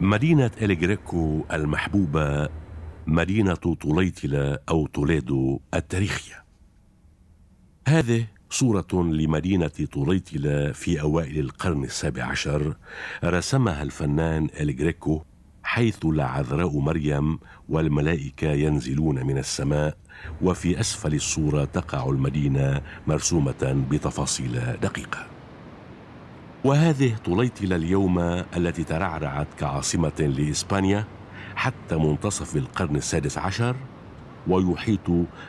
مدينة إليغريكو المحبوبة مدينة طوليتلا أو طوليدو التاريخية هذه صورة لمدينة طوليتلا في أوائل القرن السابع عشر رسمها الفنان إليغريكو حيث العذراء مريم والملائكة ينزلون من السماء وفي أسفل الصورة تقع المدينة مرسومة بتفاصيل دقيقة وهذه طليطلة اليوم التي ترعرعت كعاصمة لإسبانيا حتى منتصف القرن السادس عشر ويحيط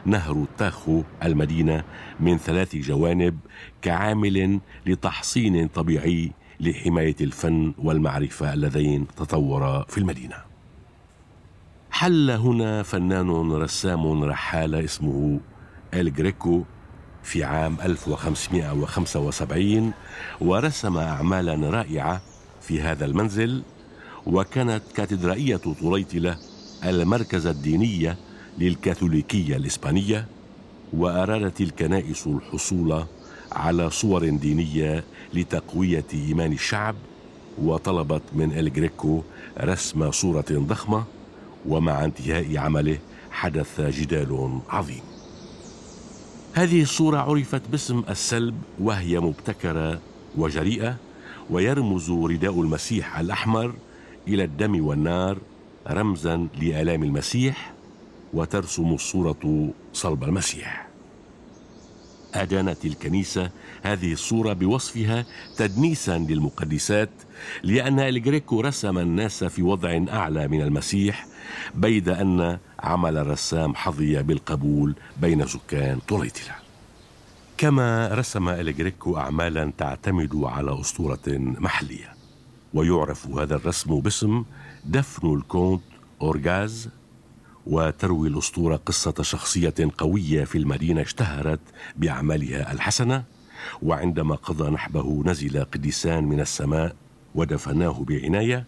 نهر تاخو المدينة من ثلاث جوانب كعامل لتحصين طبيعي لحماية الفن والمعرفة اللذين تطورا في المدينة حل هنا فنان رسام رحالة اسمه الجريكو في عام 1575 ورسم أعمالا رائعة في هذا المنزل وكانت كاتدرائية طليطلة المركز الديني للكاثوليكية الإسبانية وأرادت الكنائس الحصول على صور دينية لتقوية إيمان الشعب وطلبت من الجريكو رسم صورة ضخمة ومع انتهاء عمله حدث جدال عظيم هذه الصورة عرفت باسم السلب وهي مبتكرة وجريئة ويرمز رداء المسيح الأحمر إلى الدم والنار رمزا لآلام المسيح وترسم الصورة صلب المسيح أدانت الكنيسة هذه الصورة بوصفها تدنيسا للمقدسات لأن الجريكو رسم الناس في وضع أعلى من المسيح بيد أن عمل الرسام حظي بالقبول بين سكان طليطلة كما رسم الجريكو أعمالا تعتمد على أسطورة محلية ويعرف هذا الرسم باسم دفن الكونت أورغاز وتروي الاسطوره قصه شخصيه قويه في المدينه اشتهرت باعمالها الحسنه وعندما قضى نحبه نزل قديسان من السماء ودفناه بعنايه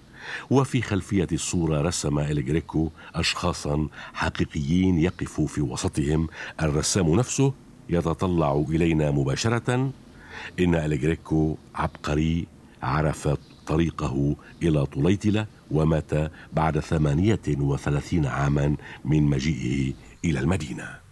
وفي خلفيه الصوره رسم الجريكو اشخاصا حقيقيين يقف في وسطهم الرسام نفسه يتطلع الينا مباشره ان الجريكو عبقري عرف طريقه إلى طليطلة ومات بعد ثمانية وثلاثين عاما من مجيئه إلى المدينة